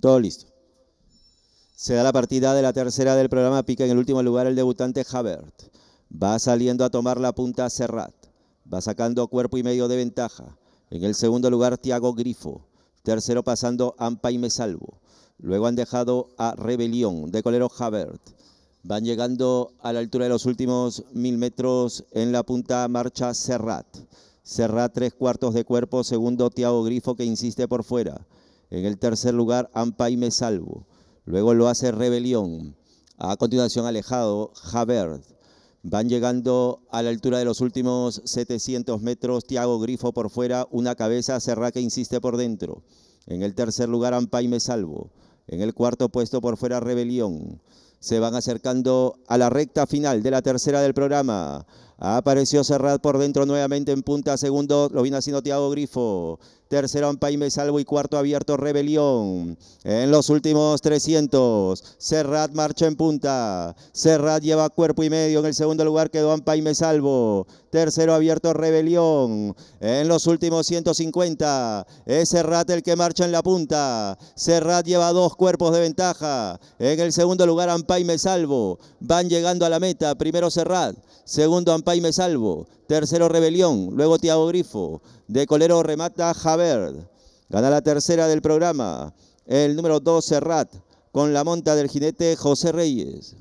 Todo listo. Se da la partida de la tercera del programa. Pica en el último lugar el debutante Habert. Va saliendo a tomar la punta Serrat. Va sacando cuerpo y medio de ventaja. En el segundo lugar, Tiago Grifo. Tercero pasando Ampa y Me Salvo. Luego han dejado a Rebelión de Colero Habert. Van llegando a la altura de los últimos mil metros en la punta marcha Serrat. Serrat tres cuartos de cuerpo, segundo Tiago Grifo que insiste por fuera. En el tercer lugar, Ampa y me salvo. Luego lo hace Rebelión. A continuación, Alejado, Javert. Van llegando a la altura de los últimos 700 metros. Tiago Grifo por fuera, una cabeza. Serra que insiste por dentro. En el tercer lugar, Ampa y me salvo. En el cuarto puesto por fuera, Rebelión. Se van acercando a la recta final de la tercera del programa. Apareció Serrat por dentro nuevamente en punta. Segundo lo viene haciendo Tiago Grifo. Tercero Ampaime Salvo y cuarto abierto Rebelión. En los últimos 300. Serrat marcha en punta. Serrat lleva cuerpo y medio. En el segundo lugar quedó Me Salvo. Tercero abierto Rebelión. En los últimos 150. Es Serrat el que marcha en la punta. Serrat lleva dos cuerpos de ventaja. En el segundo lugar Ampay me salvo. Van llegando a la meta. Primero Serrat. Segundo Ampay me salvo. Tercero Rebelión. Luego Tiago Grifo. De Colero remata Javert. Gana la tercera del programa. El número dos Serrat. Con la monta del jinete José Reyes.